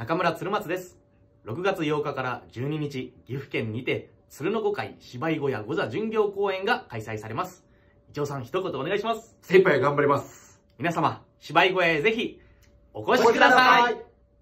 中村鶴松です。6月8日から12日、岐阜県にて、鶴の子会芝居小屋御座巡業公演が開催されます。一応さん一言お願いします。精一杯頑張ります。皆様、芝居小屋へぜひ、お越しください